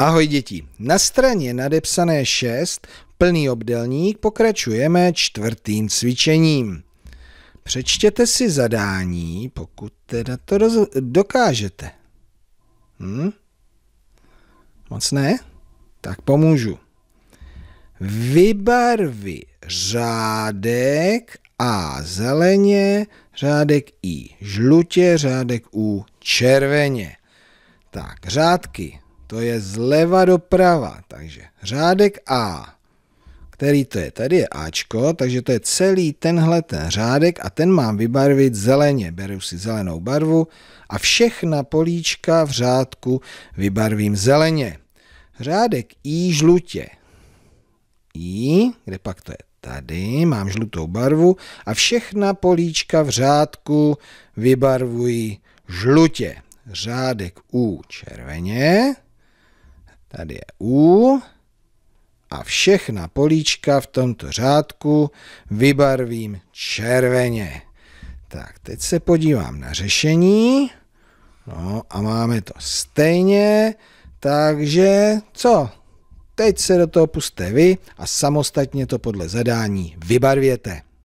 Ahoj děti, na straně nadepsané 6, plný obdelník, pokračujeme čtvrtým cvičením. Přečtěte si zadání, pokud teda to dokážete. Hm? Moc ne? Tak pomůžu. Vybarvi řádek A zeleně, řádek I žlutě, řádek U červeně. Tak, řádky to je zleva doprava, takže řádek A, který to je, tady je Ačko, takže to je celý tenhle ten řádek a ten mám vybarvit zeleně. Beru si zelenou barvu a všechna políčka v řádku vybarvím zeleně. Řádek I žlutě. I, kde pak to je? Tady mám žlutou barvu a všechna políčka v řádku vybarvuji žlutě. Řádek U červeně Tady je U a všechna políčka v tomto řádku vybarvím červeně. Tak, teď se podívám na řešení. No a máme to stejně, takže co? Teď se do toho puste vy a samostatně to podle zadání vybarvěte.